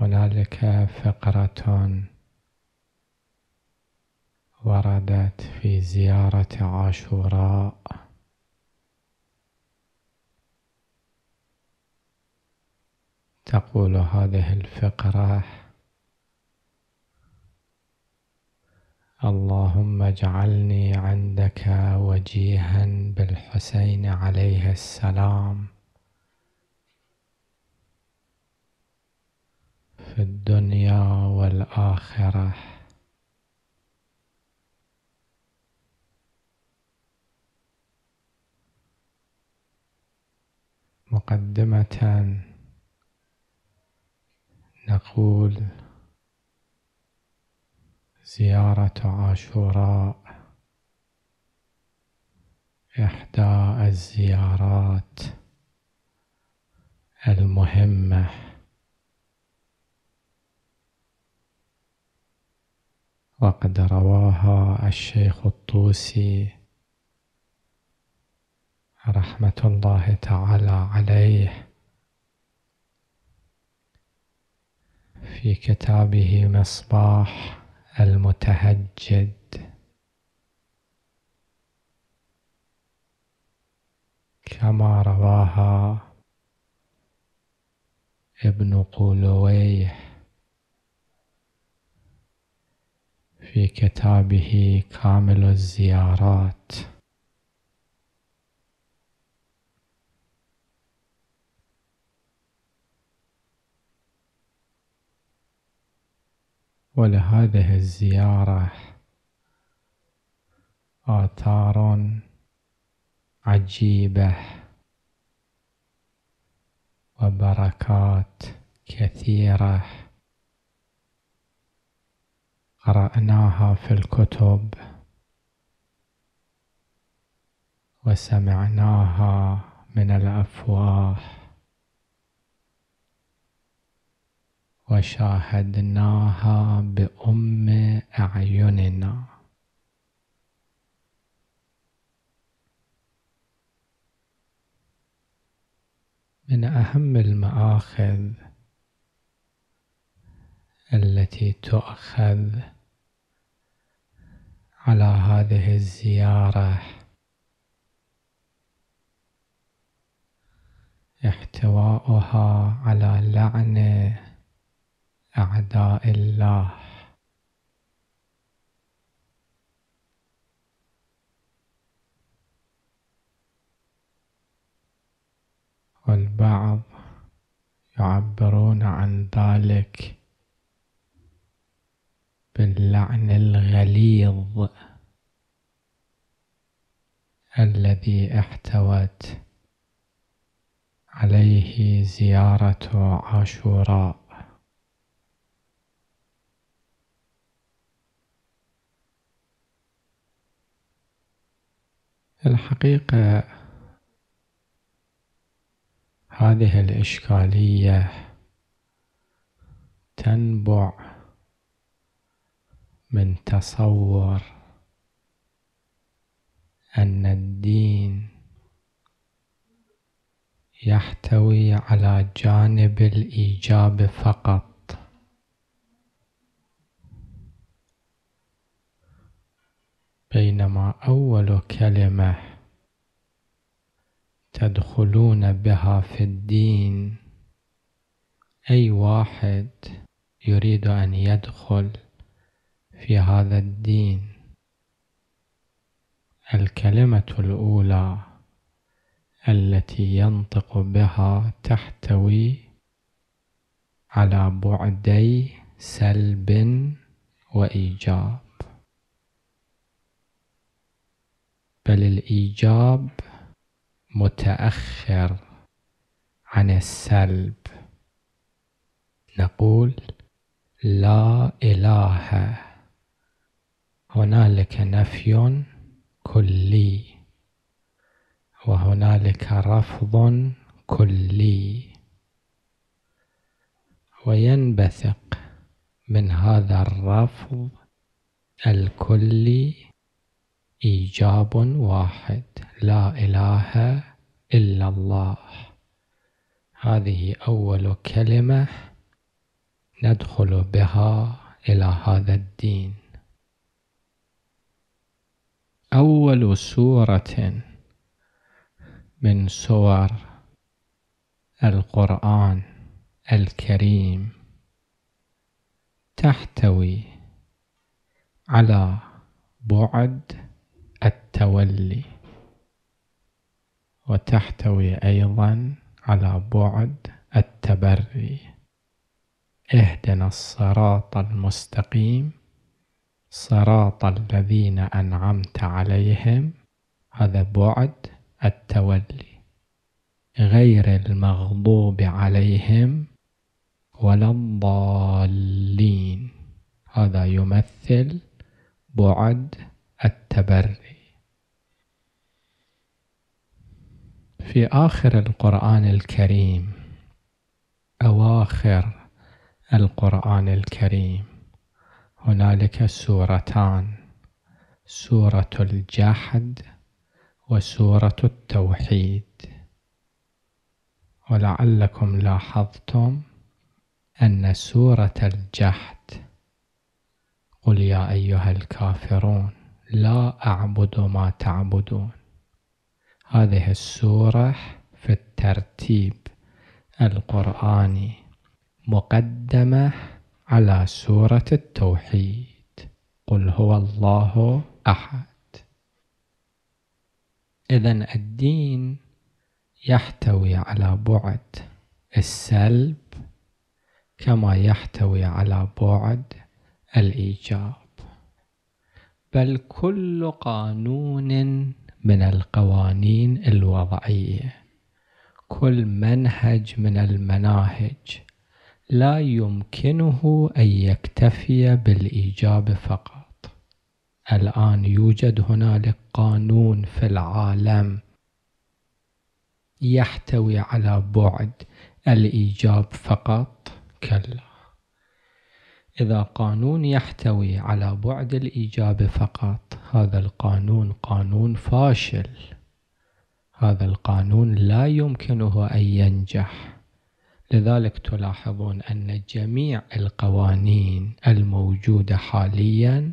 هنالك فقرة وردت في زيارة عاشوراء تقول هذه الفقرة اللهم اجعلني عندك وجيها بالحسين عليه السلام في الدنيا والآخرة مقدمة نقول زيارة عاشوراء إحدى الزيارات المهمة وقد رواها الشيخ الطوسي رحمة الله تعالى عليه في كتابه مصباح المتهجد كما رواها ابن قولويه في كتابه كامل الزيارات ولهذه الزيارة آثار عجيبة وبركات كثيره قرأناها في الكتب وسمعناها من الأفواه وشاهدناها بأم أعيننا من أهم المآخذ التي تؤخذ على هذه الزيارة احتواؤها على لعن أعداء الله والبعض يعبرون عن ذلك باللعن الغليظ الذي احتوت عليه زيارة عاشوراء الحقيقة هذه الإشكالية تنبع من تصور أن الدين يحتوي على جانب الإيجاب فقط بينما أول كلمة تدخلون بها في الدين أي واحد يريد أن يدخل في هذا الدين الكلمة الأولى التي ينطق بها تحتوي على بعدي سلب وإيجاب بل الإيجاب متأخر عن السلب نقول لا إله هنالك نفي كلي وهنالك رفض كلي وينبثق من هذا الرفض الكلي ايجاب واحد لا اله الا الله هذه اول كلمه ندخل بها الى هذا الدين أول سورة من سور القرآن الكريم تحتوي على بعد التولي وتحتوي أيضا على بعد التبري اهدنا الصراط المستقيم صراط الذين أنعمت عليهم هذا بعد التولي غير المغضوب عليهم ولا الضالين هذا يمثل بعد التبري في آخر القرآن الكريم أواخر القرآن الكريم هنالك سورتان سورة الجحد وسورة التوحيد ولعلكم لاحظتم أن سورة الجحد قل يا أيها الكافرون لا أعبد ما تعبدون هذه السورة في الترتيب القرآني مقدمة على سورة التوحيد قل هو الله أحد إذا الدين يحتوي على بعد السلب كما يحتوي على بعد الإيجاب بل كل قانون من القوانين الوضعية كل منهج من المناهج لا يمكنه أن يكتفي بالايجاب فقط الآن يوجد هنالك قانون في العالم يحتوي على بعد الإيجاب فقط كلا إذا قانون يحتوي على بعد الايجاب فقط هذا القانون قانون فاشل هذا القانون لا يمكنه أن ينجح لذلك تلاحظون أن جميع القوانين الموجودة حاليا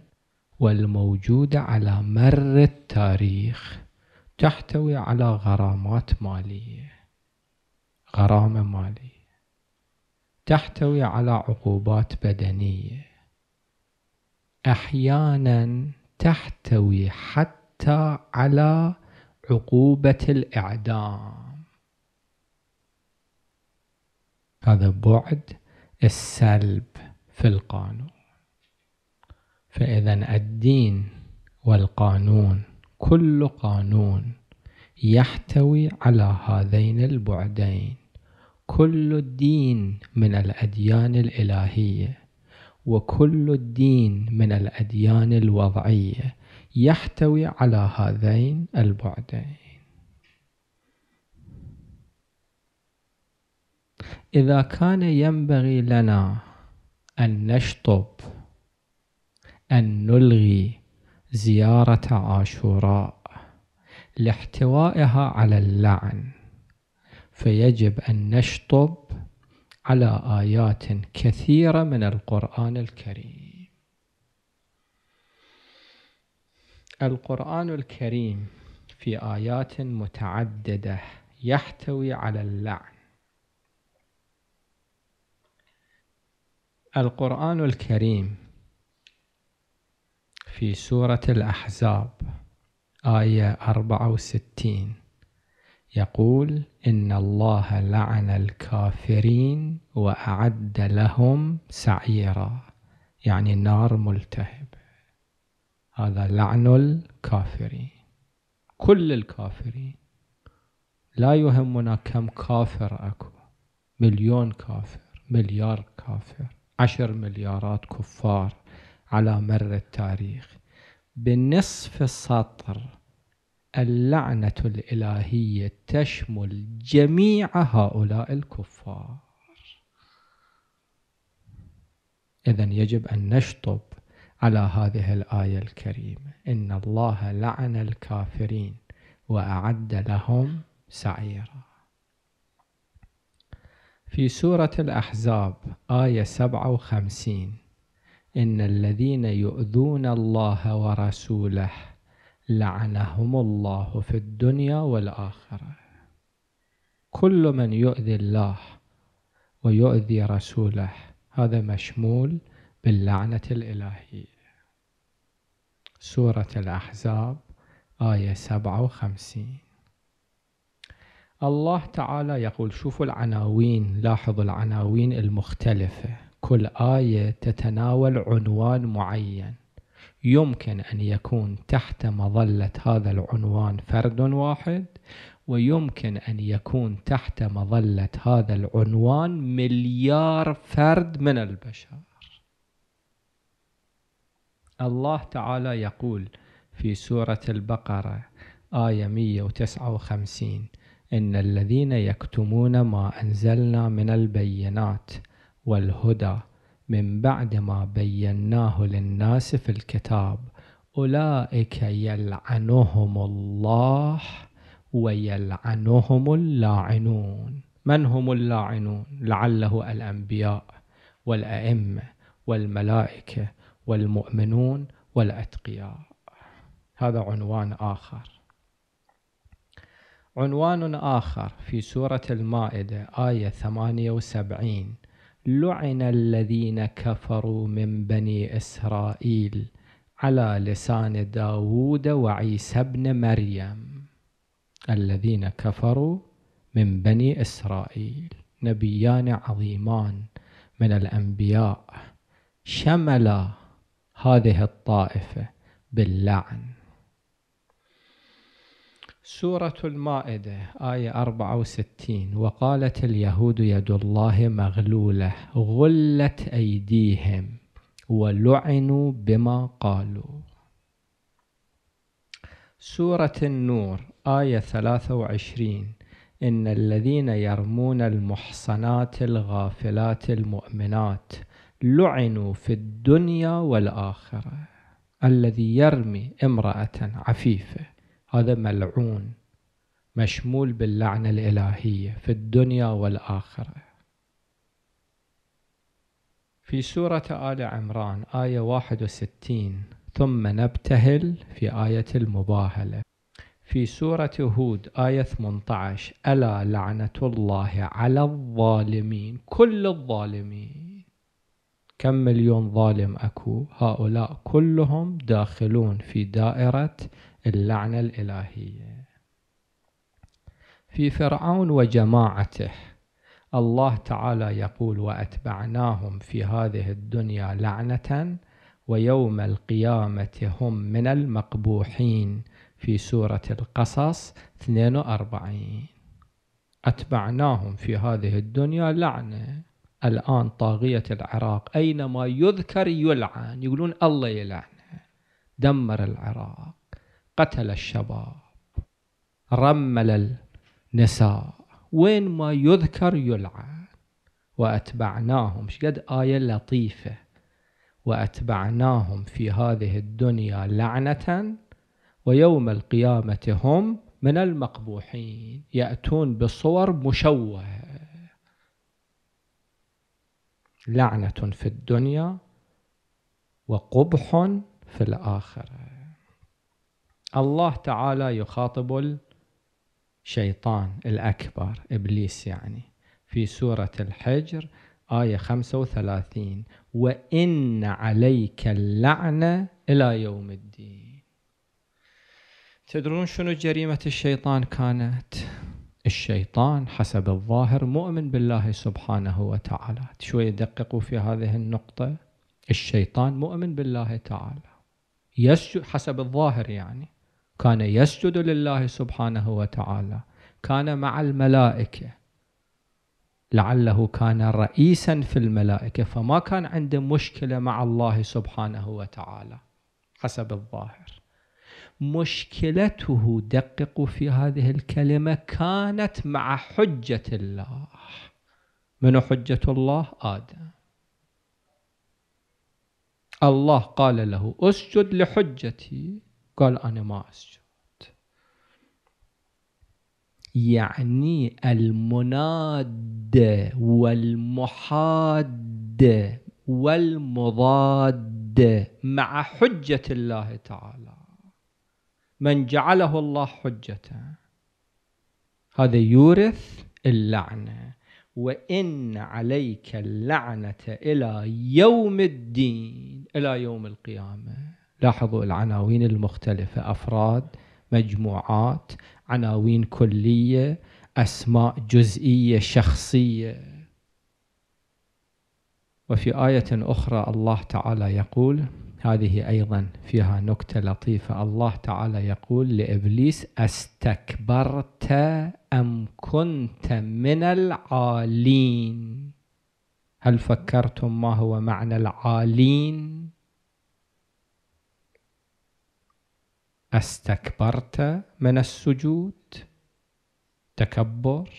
والموجودة على مر التاريخ تحتوي على غرامات مالية غرامة مالية تحتوي على عقوبات بدنية أحيانا تحتوي حتى على عقوبة الإعدام هذا بعد السلب في القانون فإذا الدين والقانون كل قانون يحتوي على هذين البعدين كل الدين من الأديان الإلهية وكل الدين من الأديان الوضعية يحتوي على هذين البعدين إذا كان ينبغي لنا أن نشطب أن نلغي زيارة عاشوراء لاحتوائها على اللعن فيجب أن نشطب على آيات كثيرة من القرآن الكريم القرآن الكريم في آيات متعددة يحتوي على اللعن القرآن الكريم في سورة الأحزاب آية 64 يقول إن الله لعن الكافرين وأعد لهم سعيرا يعني نار ملتهبة هذا لعن الكافرين كل الكافرين لا يهمنا كم كافر أكو مليون كافر مليار كافر عشر مليارات كفار على مر التاريخ بنصف السطر اللعنة الإلهية تشمل جميع هؤلاء الكفار إذا يجب أن نشطب على هذه الآية الكريمة إن الله لعن الكافرين وأعد لهم سعيرا في سورة الأحزاب آية 57 إن الذين يؤذون الله ورسوله لعنهم الله في الدنيا والآخرة كل من يؤذي الله ويؤذي رسوله هذا مشمول باللعنة الإلهية سورة الأحزاب آية 57 الله تعالى يقول شوفوا العناوين لاحظوا العناوين المختلفة كل آية تتناول عنوان معين يمكن أن يكون تحت مظلة هذا العنوان فرد واحد ويمكن أن يكون تحت مظلة هذا العنوان مليار فرد من البشر الله تعالى يقول في سورة البقرة آية 159 إن الذين يكتمون ما أنزلنا من البينات والهدى من بعد ما بيناه للناس في الكتاب أولئك يلعنهم الله ويلعنهم اللاعنون من هم اللاعنون لعله الأنبياء والأئمة والملائكة والمؤمنون والأتقياء هذا عنوان آخر عنوان آخر في سورة المائدة آية 78 لعن الذين كفروا من بني إسرائيل على لسان داوود وعيسى ابن مريم الذين كفروا من بني إسرائيل نبيان عظيمان من الأنبياء شمل هذه الطائفة باللعن سورة المائدة آية 64 وقالت اليهود يد الله مغلولة غلت أيديهم ولعنوا بما قالوا سورة النور آية 23 إن الذين يرمون المحصنات الغافلات المؤمنات لعنوا في الدنيا والآخرة الذي يرمي امرأة عفيفة هذا ملعون مشمول باللعنة الإلهية في الدنيا والآخرة في سورة آل عمران آية 61 ثم نبتهل في آية المباهلة في سورة هود آية 18 ألا لعنة الله على الظالمين كل الظالمين كم مليون ظالم أكو هؤلاء كلهم داخلون في دائرة اللعنة الإلهية في فرعون وجماعته الله تعالى يقول وأتبعناهم في هذه الدنيا لعنة ويوم القيامة هم من المقبوحين في سورة القصص 42 أتبعناهم في هذه الدنيا لعنة الآن طاغية العراق أينما يذكر يلعن يقولون الله يلعنه دمر العراق قتل الشباب رمل النساء وين ما يذكر يلعن وأتبعناهم شقد آية لطيفة وأتبعناهم في هذه الدنيا لعنة ويوم القيامة هم من المقبوحين يأتون بصور مشوهة لعنة في الدنيا وقبح في الآخرة الله تعالى يخاطب الشيطان الأكبر إبليس يعني في سورة الحجر آية 35 وإن عليك اللعنة إلى يوم الدين تدرون شنو جريمة الشيطان كانت؟ الشيطان حسب الظاهر مؤمن بالله سبحانه وتعالى شوية دققوا في هذه النقطة الشيطان مؤمن بالله تعالى يسجد حسب الظاهر يعني كان يسجد لله سبحانه وتعالى كان مع الملائكة لعله كان رئيسا في الملائكة فما كان عنده مشكلة مع الله سبحانه وتعالى حسب الظاهر مشكلته دققوا في هذه الكلمة كانت مع حجة الله من حجة الله آدم الله قال له اسجد لحجتي قال أنا ما أسجد يعني المناد والمحاد والمضاد مع حجة الله تعالى من جعله الله حجة هذا يورث اللعنة وإن عليك اللعنة إلى يوم الدين إلى يوم القيامة لاحظوا العناوين المختلفة أفراد مجموعات عناوين كلية أسماء جزئية شخصية وفي آية أخرى الله تعالى يقول هذه أيضا فيها نكتة لطيفة الله تعالى يقول لإبليس أستكبرت أم كنت من العالين هل فكرتم ما هو معنى العالين استكبرت من السجود تكبر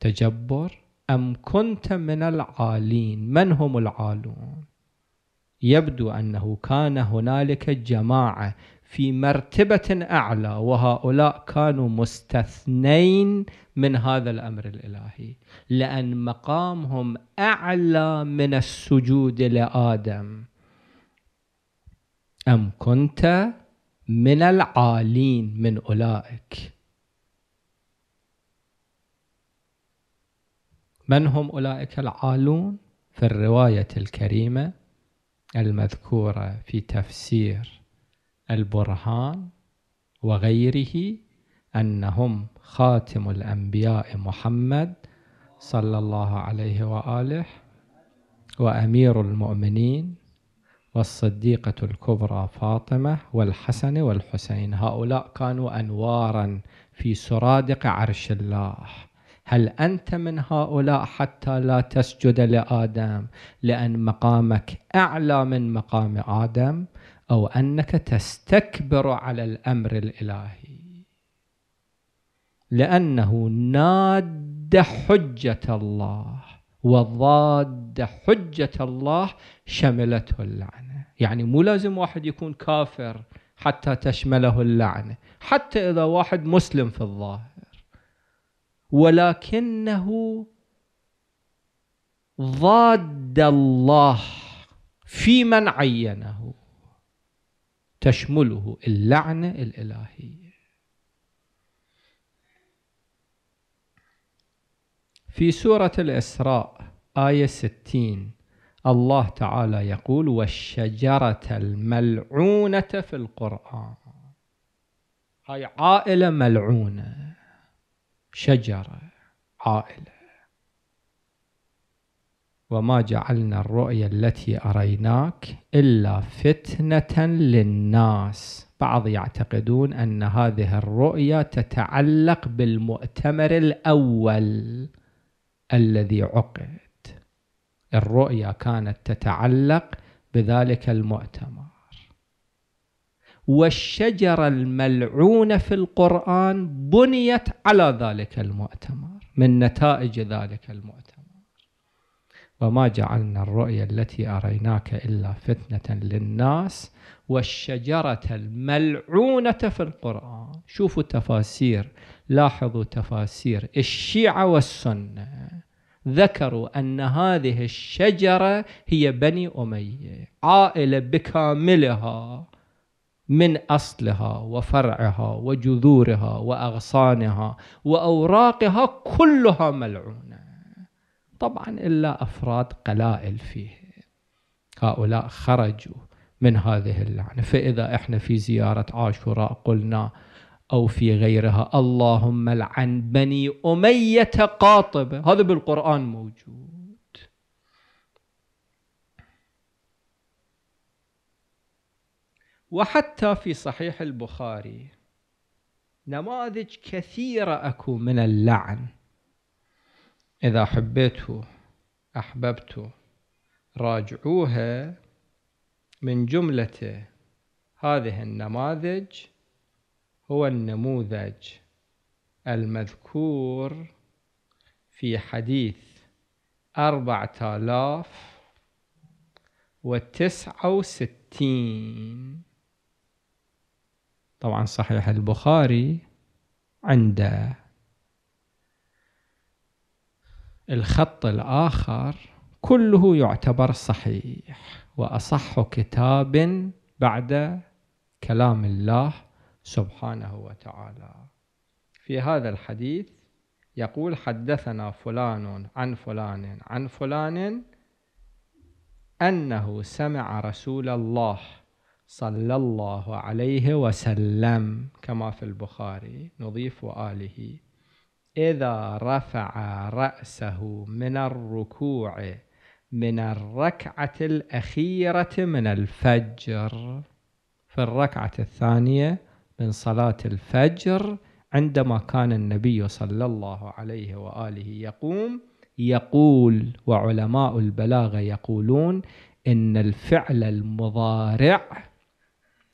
تجبر ام كنت من العالين من هم العالون يبدو انه كان هنالك جماعه في مرتبه اعلى وهؤلاء كانوا مستثنين من هذا الامر الالهي لان مقامهم اعلى من السجود لادم ام كنت من العالين من أولئك من هم أولئك العالون في الرواية الكريمة المذكورة في تفسير البرهان وغيره أنهم خاتم الأنبياء محمد صلى الله عليه وآله وأمير المؤمنين والصديقة الكبرى فاطمة والحسن والحسين هؤلاء كانوا أنوارا في سرادق عرش الله هل أنت من هؤلاء حتى لا تسجد لآدم لأن مقامك أعلى من مقام آدم أو أنك تستكبر على الأمر الإلهي لأنه ناد حجة الله وضاد حجة الله شملته اللعنة يعني مو لازم واحد يكون كافر حتى تشمله اللعنة حتى إذا واحد مسلم في الظاهر ولكنه ضاد الله في من عينه تشمله اللعنة الإلهية في سورة الإسراء آية 60 الله تعالى يقول والشجرة الملعونة في القرآن هاي عائلة ملعونة شجرة عائلة وما جعلنا الرؤيا التي أريناك إلا فتنة للناس بعض يعتقدون أن هذه الرؤيا تتعلق بالمؤتمر الأول الذي عقد الرؤيا كانت تتعلق بذلك المؤتمر والشجرة الملعونة في القرآن بنيت على ذلك المؤتمر من نتائج ذلك المؤتمر وما جعلنا الرؤيا التي أريناك إلا فتنة للناس والشجرة الملعونة في القرآن شوفوا تفاسير لاحظوا تفاسير الشيعة والسنة ذكروا أن هذه الشجرة هي بني أمية عائلة بكاملها من أصلها وفرعها وجذورها وأغصانها وأوراقها كلها ملعونة طبعا إلا أفراد قلائل فيه هؤلاء خرجوا من هذه اللعنة فإذا إحنا في زيارة عاشوراء قلنا أو في غيرها اللهم لعن بني أمية قاطبة هذا بالقرآن موجود وحتى في صحيح البخاري نماذج كثيرة أكو من اللعن إذا حبيته أحببته راجعوها من جملة هذه النماذج هو النموذج المذكور في حديث أربعة آلاف وتسعة وستين طبعا صحيح البخاري عنده الخط الآخر كله يعتبر صحيح وأصح كتاب بعد كلام الله سبحانه وتعالى في هذا الحديث يقول حدثنا فلان عن فلان عن فلان أنه سمع رسول الله صلى الله عليه وسلم كما في البخاري نضيف وآله إذا رفع رأسه من الركوع من الركعة الأخيرة من الفجر في الركعة الثانية من صلاة الفجر عندما كان النبي صلى الله عليه وآله يقوم يقول وعلماء البلاغة يقولون إن الفعل المضارع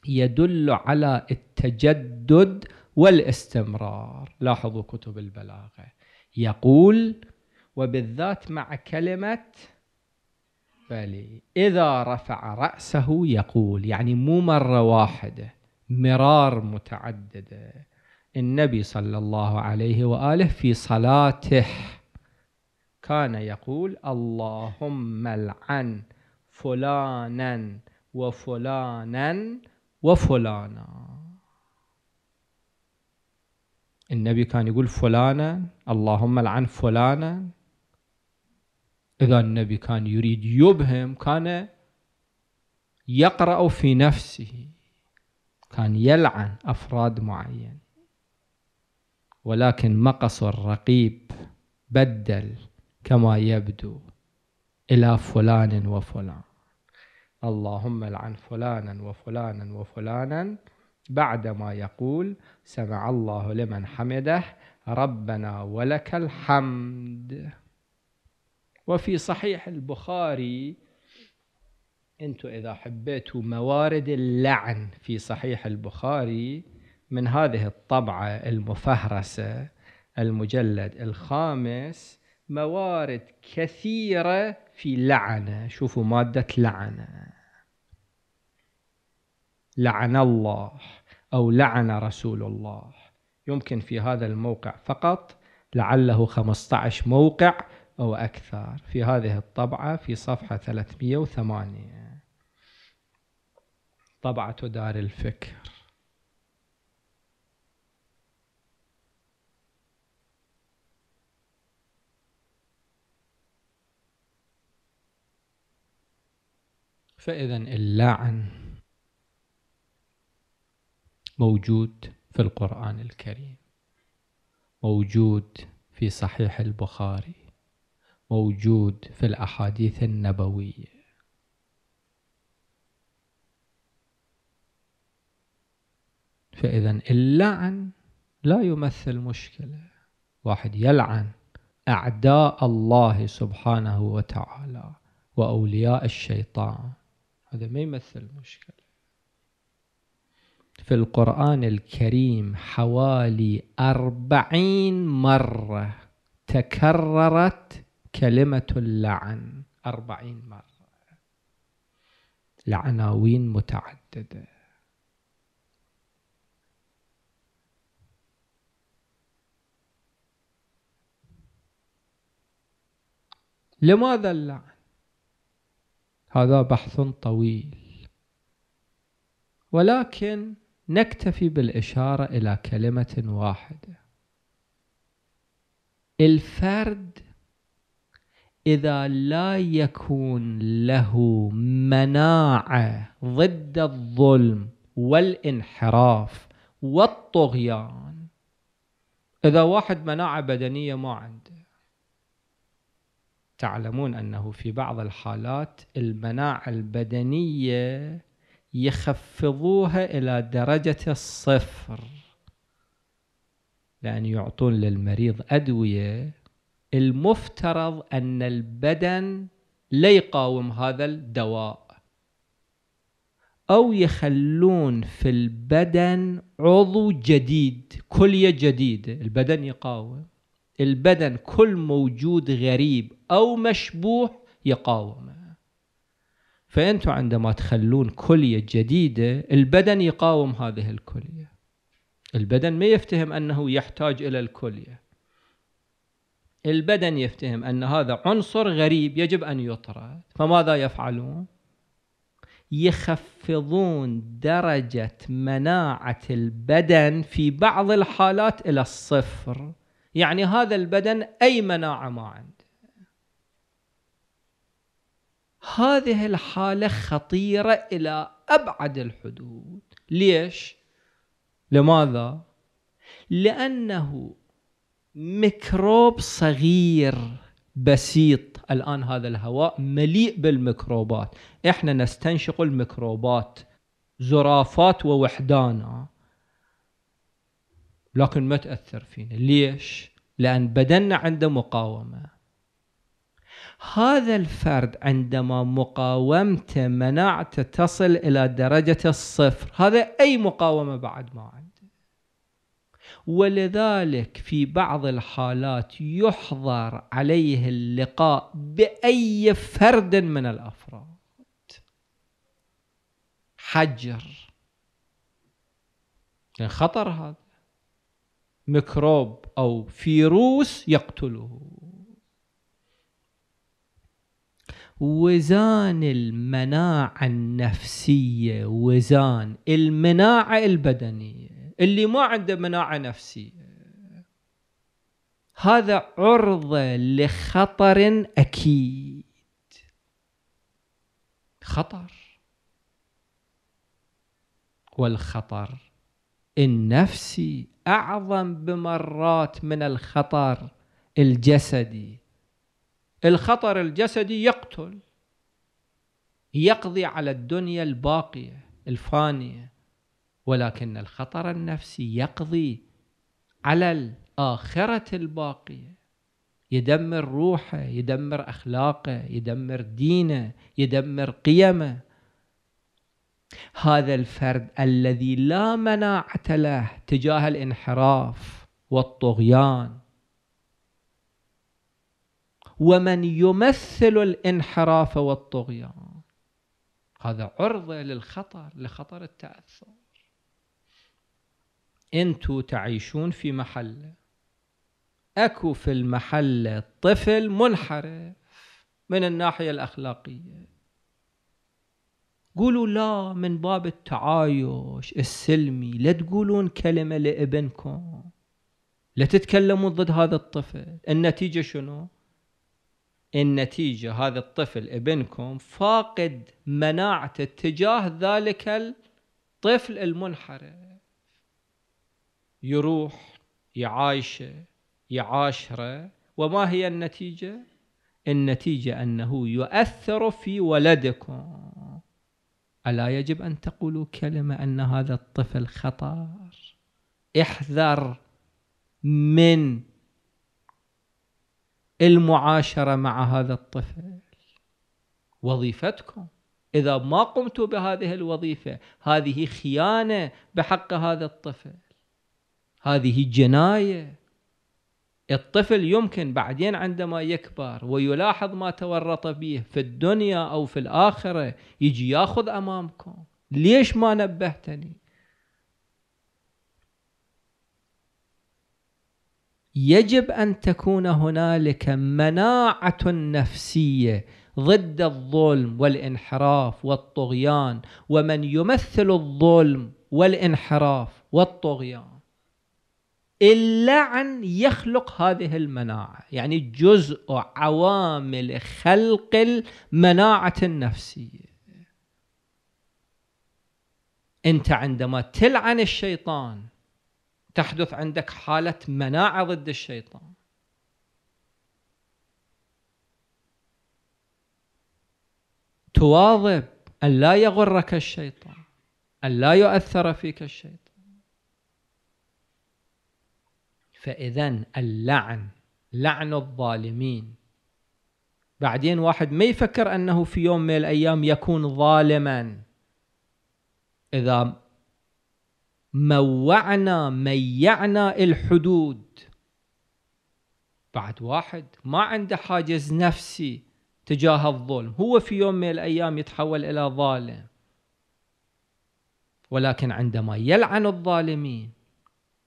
يدل على التجدد والاستمرار لاحظوا كتب البلاغة يقول وبالذات مع كلمة بلي إذا رفع رأسه يقول يعني مو مرة واحدة مرار متعدده النبي صلى الله عليه واله في صلاته كان يقول اللهم العن فلانا وفلانا وفلانا النبي كان يقول فلانا اللهم العن فلانا إذا النبي كان يريد يبهم كان يقرأ في نفسه كان يلعن أفراد معين ولكن مقص الرقيب بدل كما يبدو إلى فلان وفلان اللهم لعن فلانا وفلانا وفلانا بعدما يقول سمع الله لمن حمده ربنا ولك الحمد وفي صحيح البخاري انتم اذا حبيتوا موارد اللعن في صحيح البخاري من هذه الطبعه المفهرسه المجلد الخامس موارد كثيره في لعنه شوفوا ماده لعنه لعن الله او لعن رسول الله يمكن في هذا الموقع فقط لعله 15 موقع أو أكثر في هذه الطبعة في صفحة 308 طبعة دار الفكر فإذا اللعن موجود في القرآن الكريم موجود في صحيح البخاري موجود في الأحاديث النبوية فإذا اللعن لا يمثل مشكلة واحد يلعن أعداء الله سبحانه وتعالى وأولياء الشيطان هذا ما يمثل مشكلة في القرآن الكريم حوالي أربعين مرة تكررت كلمة اللعن أربعين مرة لعناوين متعددة لماذا اللعن هذا بحث طويل ولكن نكتفي بالاشاره الى كلمه واحده الفرد اذا لا يكون له مناعه ضد الظلم والانحراف والطغيان اذا واحد مناعه بدنيه ما عنده تعلمون انه في بعض الحالات المناعه البدنيه يخفضوها الى درجه الصفر لان يعطون للمريض ادويه المفترض ان البدن لا يقاوم هذا الدواء او يخلون في البدن عضو جديد كليه جديده البدن يقاوم البدن كل موجود غريب أو مشبوه يقاومه فأنتم عندما تخلون كلية جديدة البدن يقاوم هذه الكلية البدن ما يفتهم أنه يحتاج إلى الكلية البدن يفتهم أن هذا عنصر غريب يجب أن يطرد فماذا يفعلون؟ يخفضون درجة مناعة البدن في بعض الحالات إلى الصفر يعني هذا البدن أي مناعة ما عنده هذه الحالة خطيرة إلى أبعد الحدود ليش؟ لماذا؟ لأنه ميكروب صغير بسيط الآن هذا الهواء مليء بالميكروبات احنا نستنشق الميكروبات زرافات ووحدانا لكن ما تأثر فينا ليش؟ لأن بدننا عنده مقاومة هذا الفرد عندما مقاومته مناعته تصل إلى درجة الصفر هذا أي مقاومة بعد ما عنده ولذلك في بعض الحالات يحظر عليه اللقاء بأي فرد من الأفراد حجر يعني خطر هذا ميكروب أو فيروس يقتله وزان المناعة النفسية وزان المناعة البدنية اللي ما عنده مناعة نفسية هذا عرضة لخطر أكيد خطر والخطر النفسي أعظم بمرات من الخطر الجسدي الخطر الجسدي يقتل يقضي على الدنيا الباقية الفانية ولكن الخطر النفسي يقضي على الآخرة الباقية يدمر روحه يدمر أخلاقه يدمر دينه يدمر قيمه هذا الفرد الذي لا مناعة له تجاه الانحراف والطغيان ومن يمثل الانحراف والطغيان هذا عرضة للخطر لخطر التأثر انتو تعيشون في محلة اكو في المحلة طفل منحرف من الناحية الأخلاقية قولوا لا من باب التعايش السلمي لا تقولون كلمة لابنكم لا تتكلمون ضد هذا الطفل النتيجة شنو النتيجة هذا الطفل ابنكم فاقد مناعة اتجاه ذلك الطفل المنحرف يروح يعايشه يعاشره وما هي النتيجة النتيجة أنه يؤثر في ولدكم ألا يجب أن تقولوا كلمة أن هذا الطفل خطر احذر من المعاشرة مع هذا الطفل وظيفتكم إذا ما قمتوا بهذه الوظيفة هذه خيانة بحق هذا الطفل هذه جناية الطفل يمكن بعدين عندما يكبر ويلاحظ ما تورط به في الدنيا او في الاخره يجي ياخذ امامكم ليش ما نبهتني يجب ان تكون هنالك مناعه نفسيه ضد الظلم والانحراف والطغيان ومن يمثل الظلم والانحراف والطغيان اللعن يخلق هذه المناعة يعني جزء عوامل خلق المناعة النفسية أنت عندما تلعن الشيطان تحدث عندك حالة مناعة ضد الشيطان تواظب أن لا يغرك الشيطان أن لا يؤثر فيك الشيطان فإذا اللعن لعن الظالمين بعدين واحد ما يفكر أنه في يوم من الأيام يكون ظالما إذا موعنا ميعنا الحدود بعد واحد ما عنده حاجز نفسي تجاه الظلم هو في يوم من الأيام يتحول إلى ظالم ولكن عندما يلعن الظالمين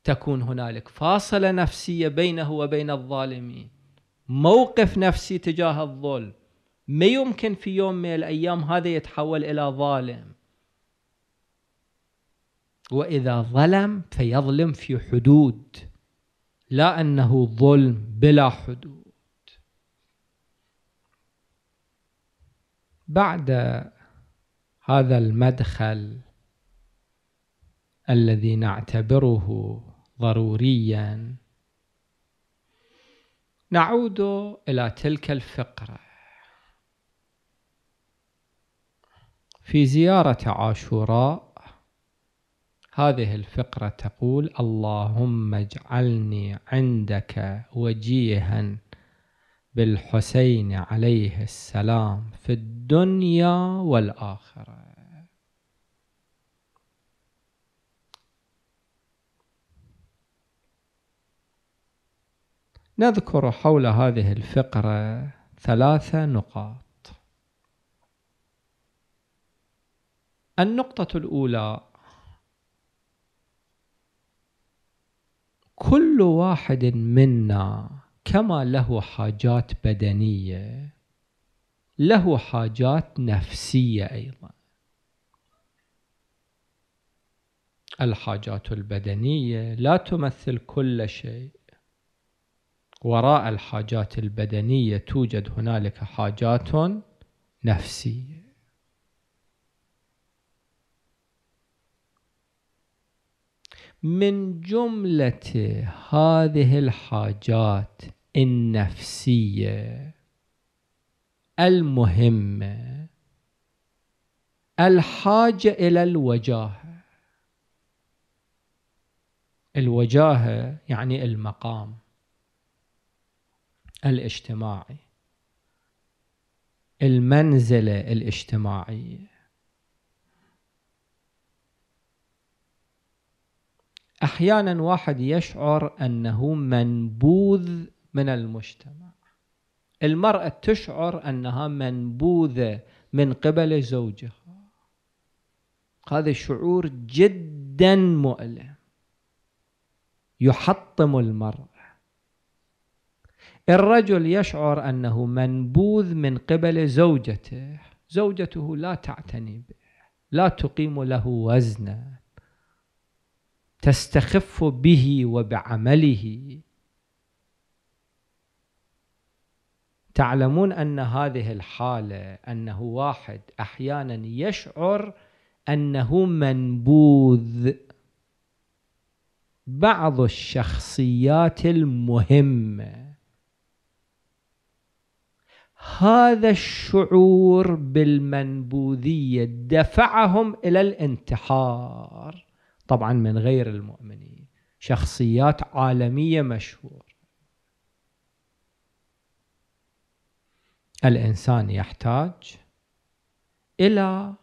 تكون هنالك فاصله نفسيه بينه وبين الظالمين موقف نفسي تجاه الظلم ما يمكن في يوم من الايام هذا يتحول الى ظالم واذا ظلم فيظلم في حدود لا انه ظلم بلا حدود بعد هذا المدخل الذي نعتبره ضروريا نعود إلى تلك الفقرة في زيارة عاشوراء هذه الفقرة تقول اللهم اجعلني عندك وجيها بالحسين عليه السلام في الدنيا والآخرة نذكر حول هذه الفقرة ثلاث نقاط النقطة الأولى كل واحد منا كما له حاجات بدنية له حاجات نفسية أيضا الحاجات البدنية لا تمثل كل شيء وراء الحاجات البدنية توجد هنالك حاجات نفسية من جملة هذه الحاجات النفسية المهمة الحاجة إلى الوجاهة الوجاهة يعني المقام الاجتماعي المنزلة الاجتماعية أحيانا واحد يشعر أنه منبوذ من المجتمع المرأة تشعر أنها منبوذة من قبل زوجها هذا شعور جدا مؤلم يحطم المرأة الرجل يشعر أنه منبوذ من قبل زوجته زوجته لا تعتني به لا تقيم له وزنا تستخف به وبعمله تعلمون أن هذه الحالة أنه واحد أحيانا يشعر أنه منبوذ بعض الشخصيات المهمه هذا الشعور بالمنبوذيه دفعهم الى الانتحار طبعا من غير المؤمنين شخصيات عالميه مشهوره الانسان يحتاج الى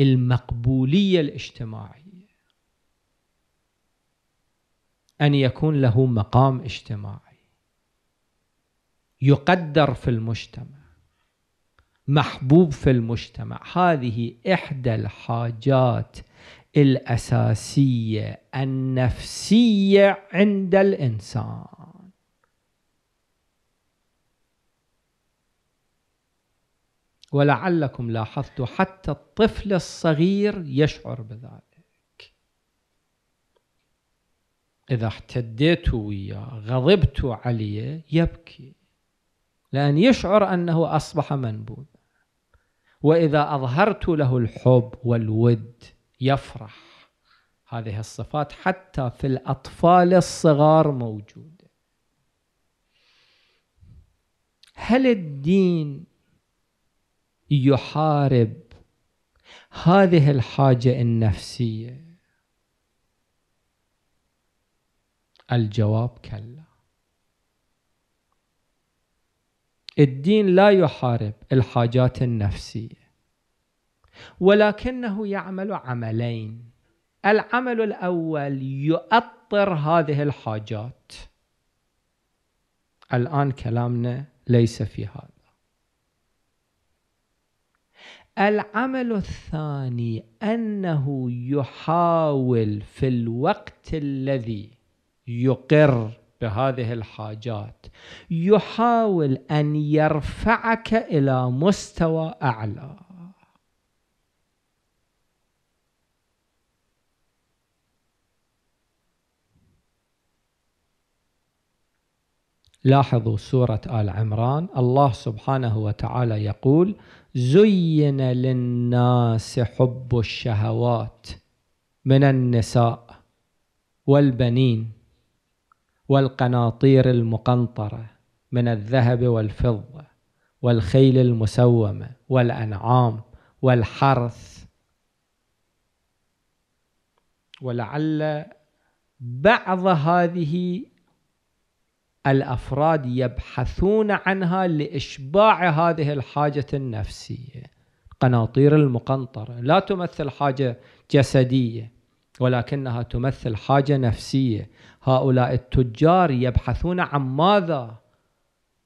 المقبوليه الاجتماعيه ان يكون له مقام اجتماعي يقدر في المجتمع محبوب في المجتمع هذه إحدى الحاجات الأساسية النفسية عند الإنسان ولعلكم لاحظتوا حتى الطفل الصغير يشعر بذلك إذا احتديتوا وياه غضبتوا عليه يبكي لأن يشعر أنه أصبح منبوذا وإذا أظهرت له الحب والود يفرح هذه الصفات حتى في الأطفال الصغار موجودة هل الدين يحارب هذه الحاجة النفسية الجواب كلا الدين لا يحارب الحاجات النفسيه ولكنه يعمل عملين العمل الاول يؤطر هذه الحاجات الان كلامنا ليس في هذا العمل الثاني انه يحاول في الوقت الذي يقر بهذه الحاجات يحاول ان يرفعك الى مستوى اعلى لاحظوا سورة آل عمران الله سبحانه وتعالى يقول زين للناس حب الشهوات من النساء والبنين والقناطير المقنطرة من الذهب والفضة والخيل المسومة والأنعام والحرث ولعل بعض هذه الافراد يبحثون عنها لاشباع هذه الحاجه النفسيه قناطير المقنطره لا تمثل حاجه جسديه ولكنها تمثل حاجة نفسية هؤلاء التجار يبحثون عن ماذا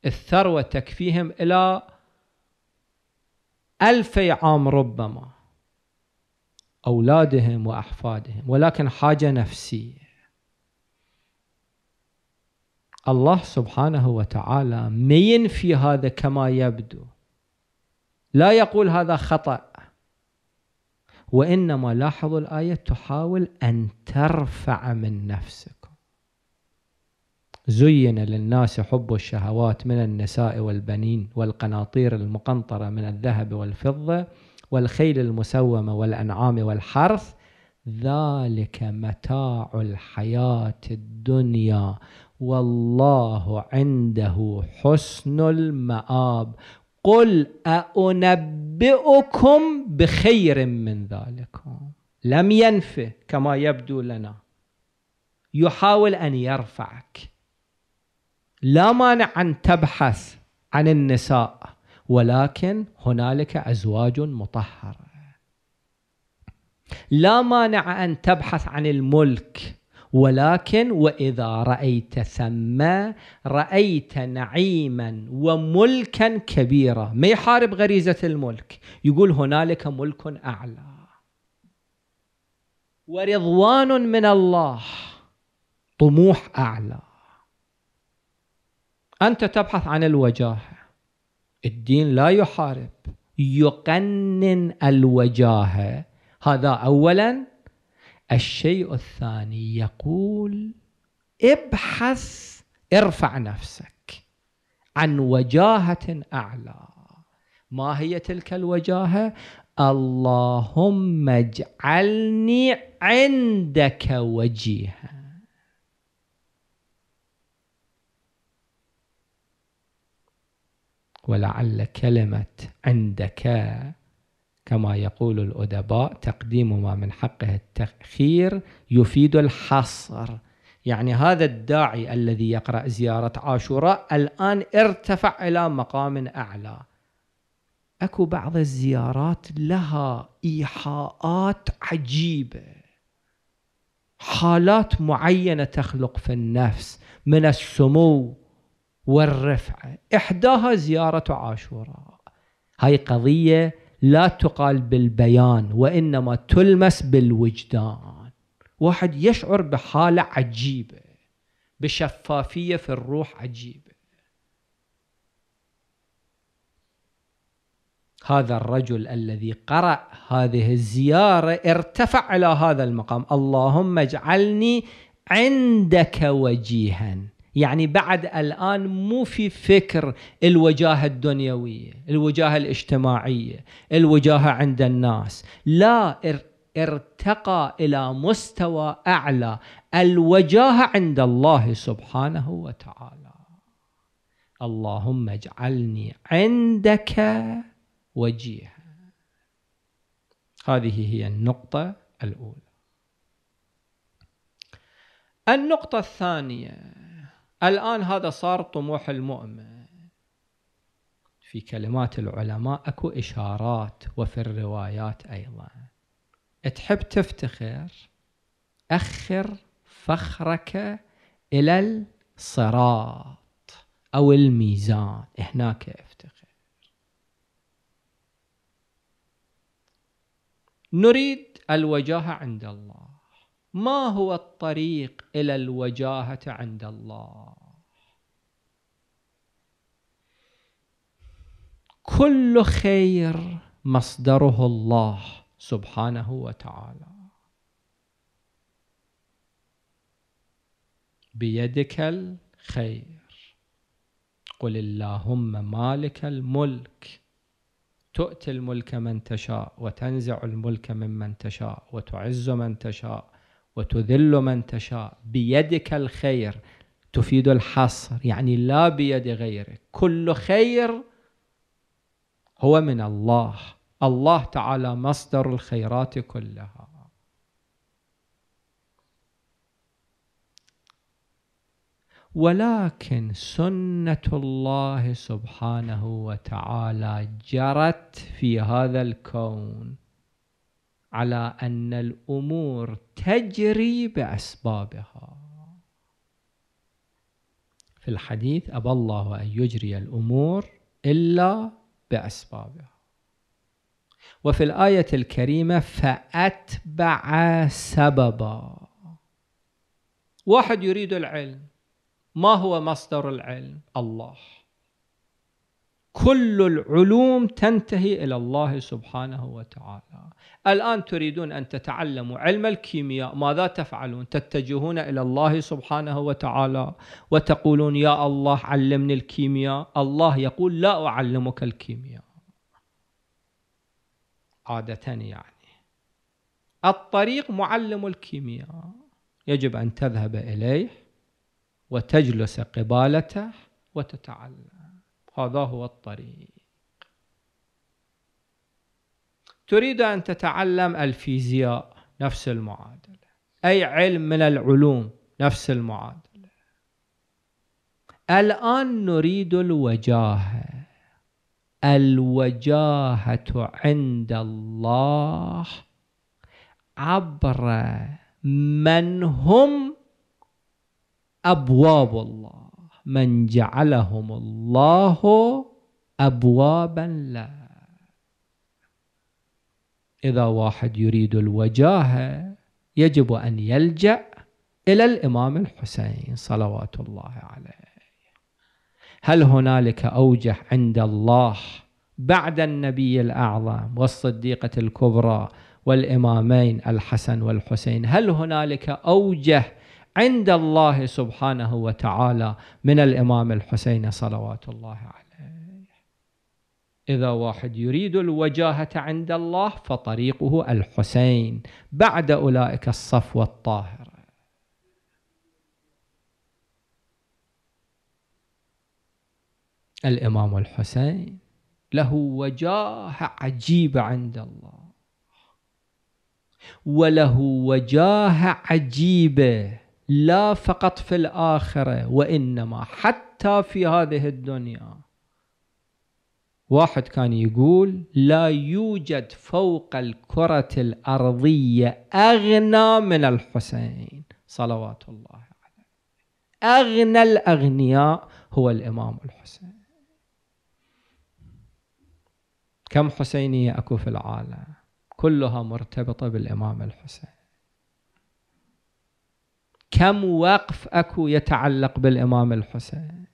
الثروة تكفيهم إلى ألفي عام ربما أولادهم وأحفادهم ولكن حاجة نفسية الله سبحانه وتعالى ما ينفي هذا كما يبدو لا يقول هذا خطأ وإنما لاحظوا الآية تحاول أن ترفع من نفسكم زين للناس حب الشهوات من النساء والبنين والقناطير المقنطرة من الذهب والفضة والخيل المسومة والأنعام والحرث ذلك متاع الحياة الدنيا والله عنده حسن المآب قل أنبئكم بخير من ذلكم لم ينفي كما يبدو لنا يحاول أن يرفعك لا مانع أن تبحث عن النساء ولكن هنالك أزواج مطهرة لا مانع أن تبحث عن الملك ولكن واذا رايت ثم رايت نعيما وملكا كبيرا ما يحارب غريزه الملك يقول هنالك ملك اعلى ورضوان من الله طموح اعلى انت تبحث عن الوجاهه الدين لا يحارب يقنن الوجاهه هذا اولا الشيء الثاني يقول ابحث ارفع نفسك عن وجاهة أعلى ما هي تلك الوجاهة؟ اللهم اجعلني عندك وجيها ولعل كلمة عندك كما يقول الأدباء تقديم ما من حقه التأخير يفيد الحصر يعني هذا الداعي الذي يقرأ زيارة عاشوراء الآن ارتفع إلى مقام أعلى أكو بعض الزيارات لها إيحاءات عجيبة حالات معينة تخلق في النفس من السمو والرفعة إحداها زيارة عاشوراء هاي قضية لا تقال بالبيان وانما تلمس بالوجدان واحد يشعر بحاله عجيبه بشفافيه في الروح عجيبه هذا الرجل الذي قرأ هذه الزيارة ارتفع إلى هذا المقام اللهم اجعلني عندك وجيها يعني بعد الآن مو في فكر الوجاهة الدنيوية الوجاهة الاجتماعية الوجاهة عند الناس لا ارتقى إلى مستوى أعلى الوجاهة عند الله سبحانه وتعالى اللهم اجعلني عندك وجيها هذه هي النقطة الأولى النقطة الثانية الآن هذا صار طموح المؤمن في كلمات العلماء أكو إشارات وفي الروايات أيضا تحب تفتخر أخر فخرك إلى الصراط أو الميزان هناك افتخر نريد الوجاهة عند الله ما هو الطريق إلى الوجاهة عند الله كل خير مصدره الله سبحانه وتعالى بيدك الخير قل اللهم مالك الملك تؤتي الملك من تشاء وتنزع الملك ممن تشاء وتعز من تشاء وتذل من تشاء بيدك الخير تفيد الحصر يعني لا بيد غيرك كل خير هو من الله الله تعالى مصدر الخيرات كلها ولكن سنة الله سبحانه وتعالى جرت في هذا الكون على ان الامور تجري باسبابها في الحديث ابى الله ان يجري الامور الا باسبابها وفي الايه الكريمه فاتبع سببا واحد يريد العلم ما هو مصدر العلم الله كل العلوم تنتهي الى الله سبحانه وتعالى. الان تريدون ان تتعلموا علم الكيمياء ماذا تفعلون؟ تتجهون الى الله سبحانه وتعالى وتقولون يا الله علمني الكيمياء، الله يقول لا اعلمك الكيمياء. عاده يعني. الطريق معلم الكيمياء يجب ان تذهب اليه وتجلس قبالته وتتعلم هذا هو الطريق تريد أن تتعلم الفيزياء نفس المعادلة أي علم من العلوم نفس المعادلة الآن نريد الوجاهة الوجاهة عند الله عبر من هم أبواب الله من جعلهم الله أبوابا له إذا واحد يريد الوجاهة يجب أن يلجأ إلى الإمام الحسين صلوات الله عليه هل هنالك أوجه عند الله بعد النبي الأعظم والصديقة الكبرى والإمامين الحسن والحسين هل هنالك أوجه عند الله سبحانه وتعالى من الإمام الحسين صلوات الله عليه إذا واحد يريد الوجاهة عند الله فطريقه الحسين بعد أولئك الصفوة الطاهر الإمام الحسين له وجاهة عجيبة عند الله وله وجاهة عجيبة لا فقط في الآخرة وإنما حتى في هذه الدنيا واحد كان يقول لا يوجد فوق الكرة الأرضية أغنى من الحسين صلوات الله عليه أغنى الأغنياء هو الإمام الحسين كم حسينية أكو في العالم كلها مرتبطة بالإمام الحسين كم وقف اكو يتعلق بالامام الحسين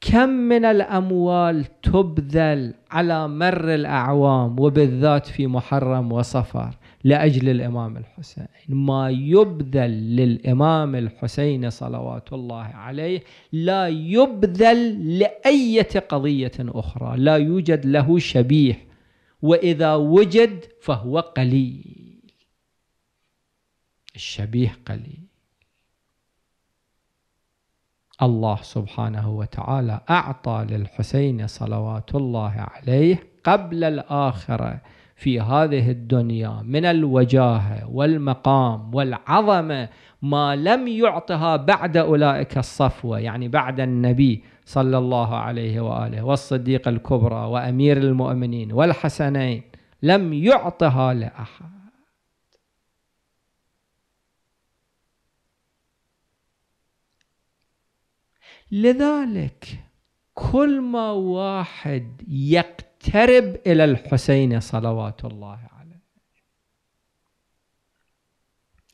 كم من الاموال تبذل على مر الاعوام وبالذات في محرم وصفر لاجل الامام الحسين ما يبذل للامام الحسين صلوات الله عليه لا يبذل لاي قضيه اخرى لا يوجد له شبيه واذا وجد فهو قليل الشبيه قليل الله سبحانه وتعالى أعطى للحسين صلوات الله عليه قبل الآخرة في هذه الدنيا من الوجاهة والمقام والعظمة ما لم يعطها بعد أولئك الصفوة يعني بعد النبي صلى الله عليه وآله والصديق الكبرى وأمير المؤمنين والحسنين لم يعطها لأحد لذلك كل ما واحد يقترب إلى الحسين صلوات الله عليه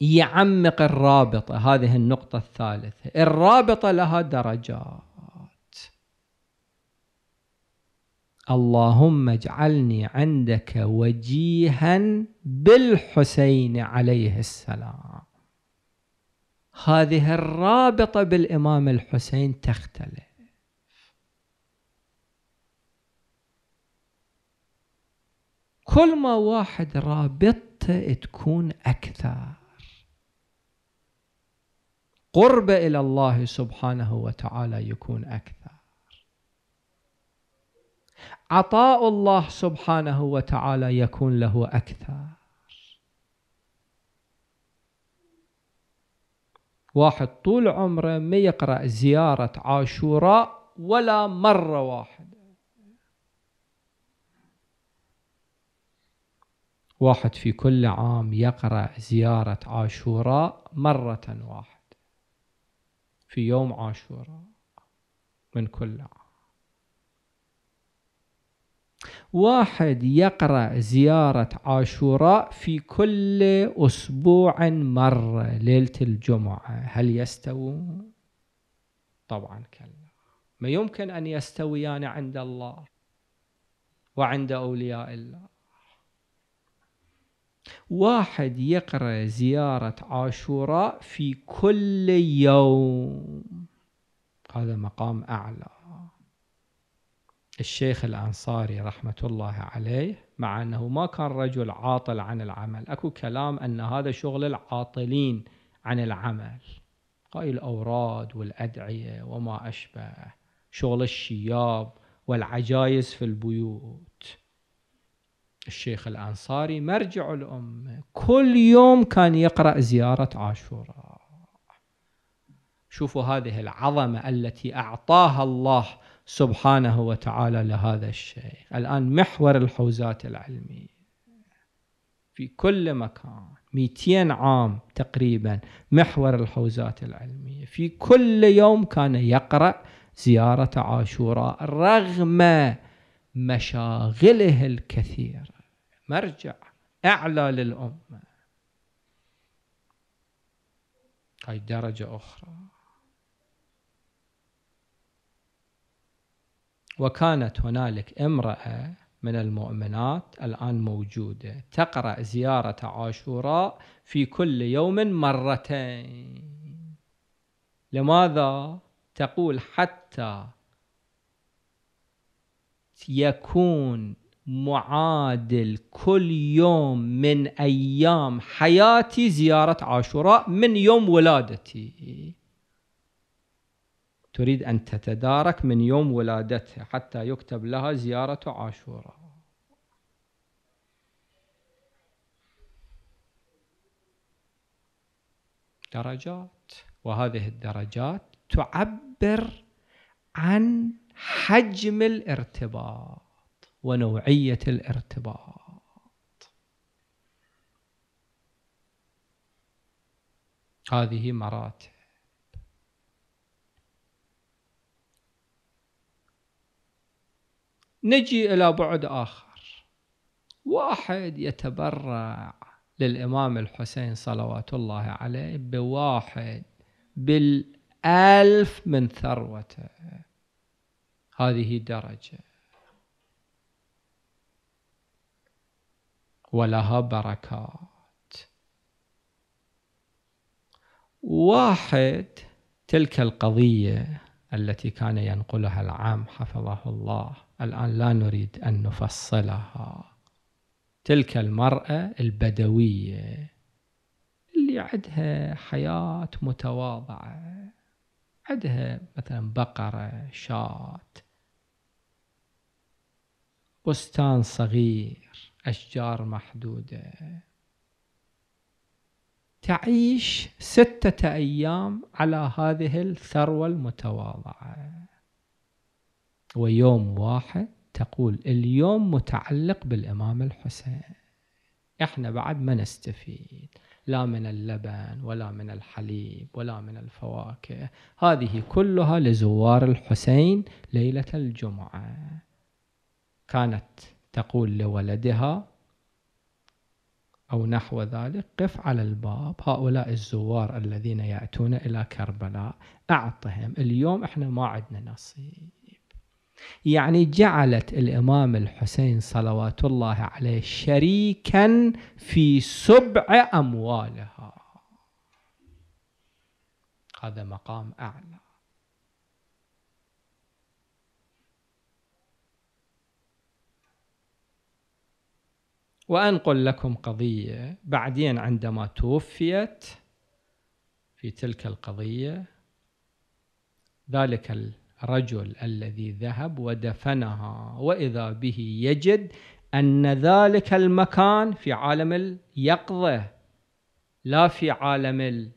يعمق الرابطة هذه النقطة الثالثة الرابطة لها درجات اللهم اجعلني عندك وجيها بالحسين عليه السلام هذه الرابطة بالإمام الحسين تختلف كل ما واحد رابطته تكون أكثر قرب إلى الله سبحانه وتعالى يكون أكثر عطاء الله سبحانه وتعالى يكون له أكثر واحد طول عمره ما يقرأ زيارة عاشوراء ولا مرة واحدة واحد في كل عام يقرأ زيارة عاشوراء مرة واحدة في يوم عاشوراء من كل عام واحد يقرأ زيارة عاشوراء في كل أسبوع مرة ليلة الجمعة هل يستوون؟ طبعا كلا ما يمكن أن يستويان عند الله وعند أولياء الله واحد يقرأ زيارة عاشوراء في كل يوم هذا مقام أعلى الشيخ الأنصاري رحمة الله عليه مع أنه ما كان رجل عاطل عن العمل أكو كلام أن هذا شغل العاطلين عن العمل هاي الأوراد والأدعية وما أشبه شغل الشياب والعجايز في البيوت الشيخ الأنصاري مرجع الأمة كل يوم كان يقرأ زيارة عاشوراء شوفوا هذه العظمة التي أعطاها الله سبحانه وتعالى لهذا الشيء الآن محور الحوزات العلمية في كل مكان 200 عام تقريبا محور الحوزات العلمية في كل يوم كان يقرأ زيارة عاشوراء رغم مشاغله الكثيرة مرجع أعلى للأمة هاي درجة أخرى وكانت هنالك امرأة من المؤمنات الآن موجودة تقرأ زيارة عاشوراء في كل يوم مرتين لماذا؟ تقول حتى يكون معادل كل يوم من أيام حياتي زيارة عاشوراء من يوم ولادتي تريد أن تتدارك من يوم ولادتها حتى يكتب لها زيارة عاشوراء درجات وهذه الدرجات تعبر عن حجم الارتباط ونوعية الارتباط هذه مراتب نجي إلى بعد آخر واحد يتبرع للإمام الحسين صلوات الله عليه بواحد بالألف من ثروته هذه درجة ولها بركات واحد تلك القضية التي كان ينقلها العام حفظه الله الآن لا نريد أن نفصلها تلك المرأة البدوية اللي عندها حياة متواضعة عندها مثلا بقرة شاة بستان صغير أشجار محدودة تعيش ستة أيام على هذه الثروة المتواضعة ويوم واحد تقول اليوم متعلق بالإمام الحسين احنا بعد ما نستفيد لا من اللبن ولا من الحليب ولا من الفواكه هذه كلها لزوار الحسين ليلة الجمعة كانت تقول لولدها أو نحو ذلك قف على الباب هؤلاء الزوار الذين يأتون إلى كربلاء أعطهم اليوم إحنا ما عندنا نصيب يعني جعلت الإمام الحسين صلوات الله عليه شريكا في سبع أموالها هذا مقام أعلى وأنقل لكم قضية بعدين عندما توفيت في تلك القضية ذلك رجل الذي ذهب ودفنها وإذا به يجد أن ذلك المكان في عالم اليقظة لا في عالم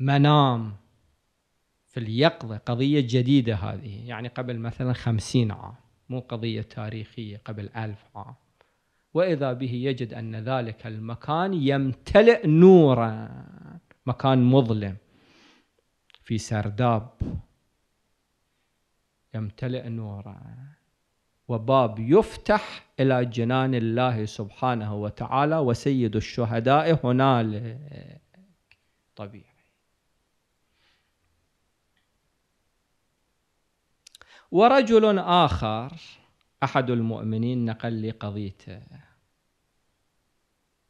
المنام في اليقظة قضية جديدة هذه يعني قبل مثلا خمسين عام مو قضية تاريخية قبل ألف عام وإذا به يجد أن ذلك المكان يمتلئ نورا مكان مظلم في سرداب يمتلئ نورا وباب يفتح إلى جنان الله سبحانه وتعالى وسيد الشهداء هنالك طبيعي ورجل آخر أحد المؤمنين نقل لي قضيته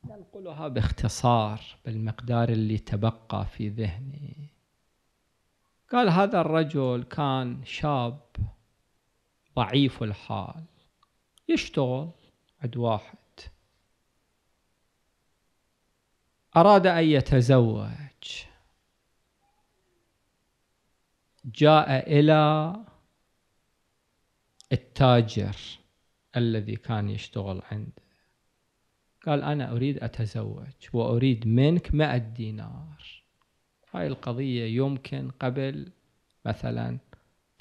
ننقلها باختصار بالمقدار اللي تبقى في ذهني قال هذا الرجل كان شاب ضعيف الحال يشتغل عند واحد أراد أن يتزوج جاء إلى التاجر الذي كان يشتغل عنده قال أنا أريد أتزوج وأريد منك مئة دينار هاي القضية يمكن قبل مثلا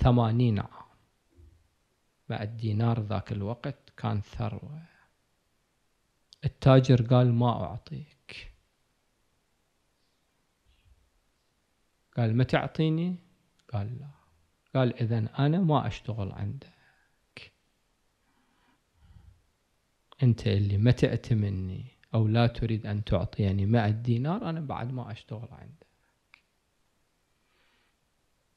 ثمانين عام مع الدينار ذاك الوقت كان ثروة التاجر قال ما أعطيك قال ما تعطيني قال لا قال إذا أنا ما أشتغل عندك أنت اللي ما تأتي مني أو لا تريد أن تعطيني مع الدينار أنا بعد ما أشتغل عندك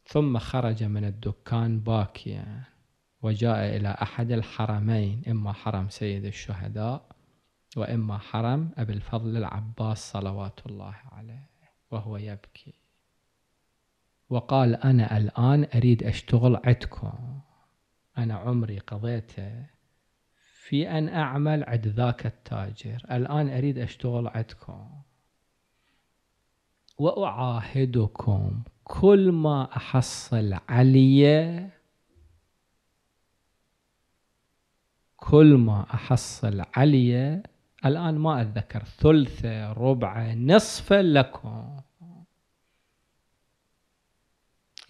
ثم خرج من الدكان باكيا وجاء إلى أحد الحرمين إما حرم سيد الشهداء وإما حرم أبي الفضل العباس صلوات الله عليه وهو يبكي وقال أنا الآن أريد أشتغل عندكم أنا عمري قضيته في أن أعمل عند ذاك التاجر الآن أريد أشتغل عندكم وأعاهدكم كل ما أحصل عليه كل ما أحصل عليه الآن ما أتذكر ثلثة ربعة نصفة لكم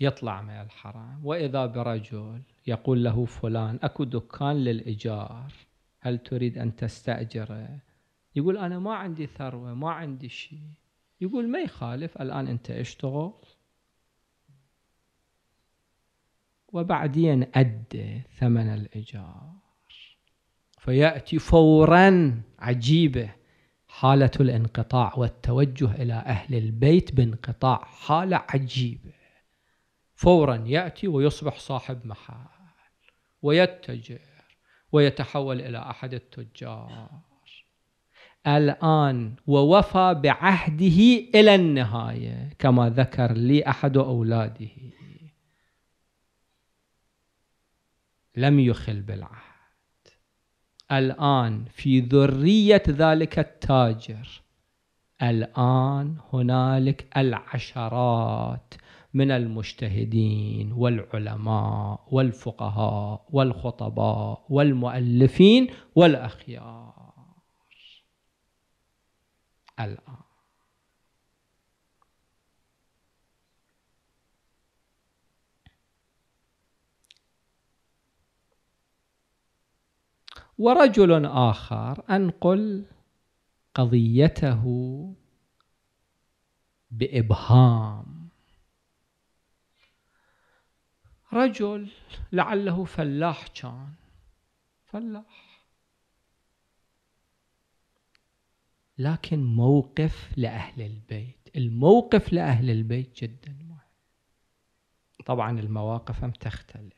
يطلع من الحرم وإذا برجل يقول له فلان أكو دكان للإيجار هل تريد أن تستأجره يقول أنا ما عندي ثروة ما عندي شيء يقول ما يخالف الآن أنت اشتغل وبعدين أدى ثمن الإيجار فيأتي فورا عجيبة حالة الانقطاع والتوجه إلى أهل البيت بانقطاع حالة عجيبة فورا يأتي ويصبح صاحب محل ويتجر ويتحول إلى أحد التجار الآن ووفى بعهده إلى النهاية كما ذكر لي أحد أولاده لم يخل بالعهد الآن في ذرية ذلك التاجر الآن هنالك العشرات من المجتهدين والعلماء والفقهاء والخطباء والمؤلفين والأخيار الآن ورجل آخر أنقل قضيته بإبهام رجل لعله فلاح كان فلاح لكن موقف لأهل البيت الموقف لأهل البيت جدا مهم طبعا المواقف هم تختلف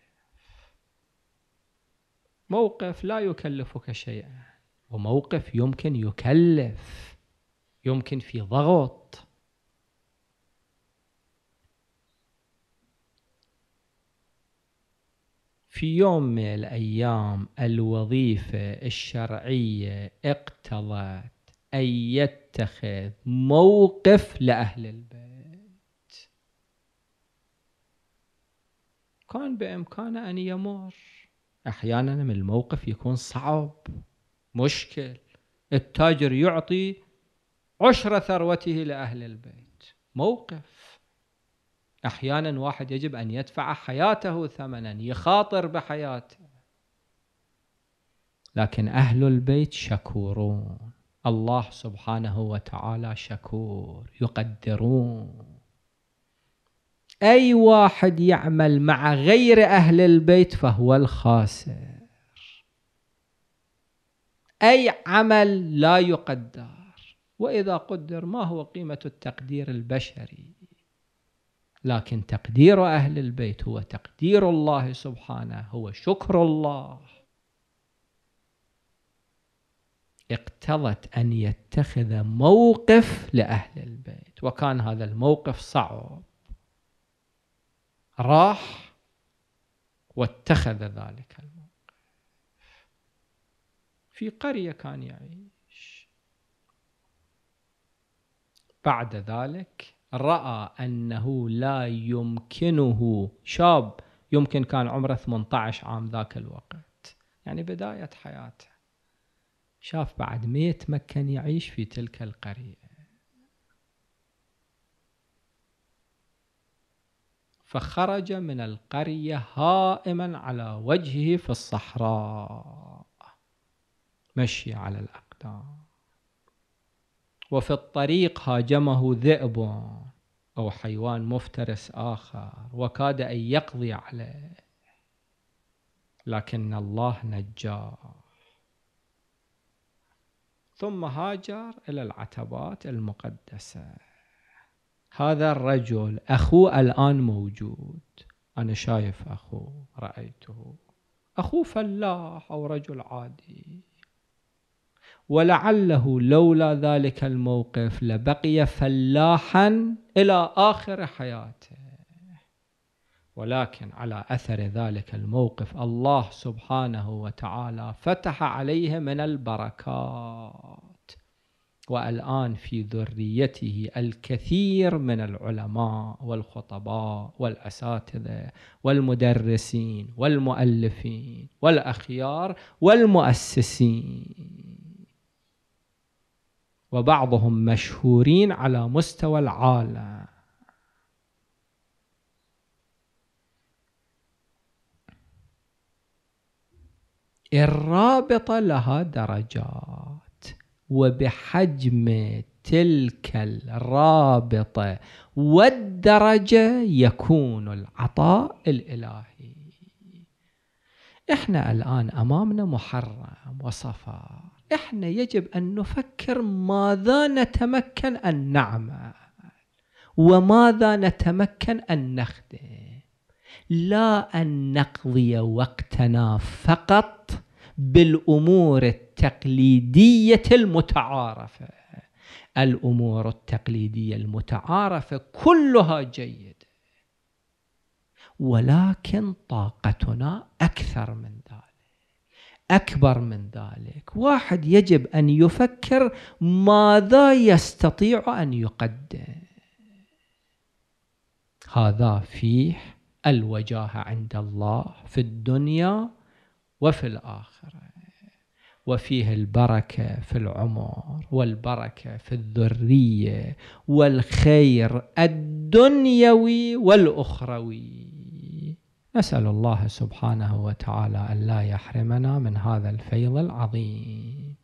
موقف لا يكلفك شيئا وموقف يمكن يكلف يمكن في ضغط في يوم من الأيام الوظيفة الشرعية اقتضت أن يتخذ موقف لأهل البيت كان بإمكانه أن يمر احيانا من الموقف يكون صعب مشكل التاجر يعطي عشر ثروته لاهل البيت موقف احيانا واحد يجب ان يدفع حياته ثمنا يخاطر بحياته لكن اهل البيت شكورون الله سبحانه وتعالى شكور يقدرون أي واحد يعمل مع غير أهل البيت فهو الخاسر أي عمل لا يقدر وإذا قدر ما هو قيمة التقدير البشري لكن تقدير أهل البيت هو تقدير الله سبحانه هو شكر الله اقتضت أن يتخذ موقف لأهل البيت وكان هذا الموقف صعب راح واتخذ ذلك الموقع في قرية كان يعيش بعد ذلك رأى أنه لا يمكنه شاب يمكن كان عمره 18 عام ذاك الوقت يعني بداية حياته شاف بعد ما يتمكن يعيش في تلك القرية فخرج من القرية هائما على وجهه في الصحراء مشي على الأقدام وفي الطريق هاجمه ذئب أو حيوان مفترس آخر وكاد أن يقضي عليه لكن الله نجاه ثم هاجر إلى العتبات المقدسة هذا الرجل أخوه الآن موجود أنا شايف أخوه رأيته أخوه فلاح أو رجل عادي ولعله لولا ذلك الموقف لبقي فلاحا إلى آخر حياته ولكن على أثر ذلك الموقف الله سبحانه وتعالى فتح عليه من البركات والآن في ذريته الكثير من العلماء والخطباء والأساتذة والمدرسين والمؤلفين والأخيار والمؤسسين وبعضهم مشهورين على مستوى العالم الرابطة لها درجات وبحجم تلك الرابطه والدرجه يكون العطاء الالهي احنا الان امامنا محرم وصفاء احنا يجب ان نفكر ماذا نتمكن ان نعمل وماذا نتمكن ان نخدم لا ان نقضي وقتنا فقط بالامور التقليديه المتعارفه الامور التقليديه المتعارفه كلها جيده ولكن طاقتنا اكثر من ذلك اكبر من ذلك واحد يجب ان يفكر ماذا يستطيع ان يقدم هذا فيه الوجاهه عند الله في الدنيا وفي الآخرة وفيه البركة في العمر والبركة في الذرية والخير الدنيوي والأخروي نسأل الله سبحانه وتعالى أن لا يحرمنا من هذا الفيض العظيم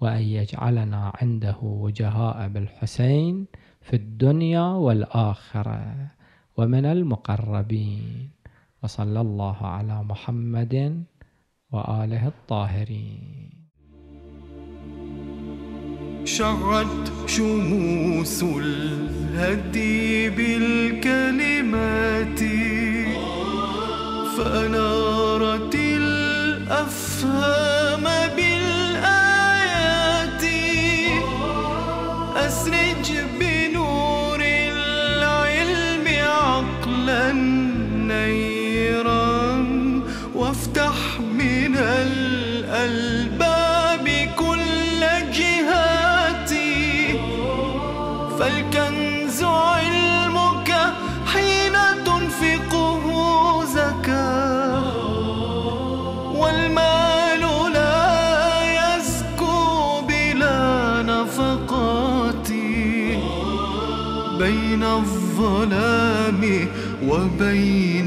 وأن يجعلنا عنده وجهاء بالحسين في الدنيا والآخرة ومن المقربين وصلى الله على محمد وآله الطاهرين شعت شموس الهدي بالكلمات فأنارت الأفهام بالآيات أسرج وبين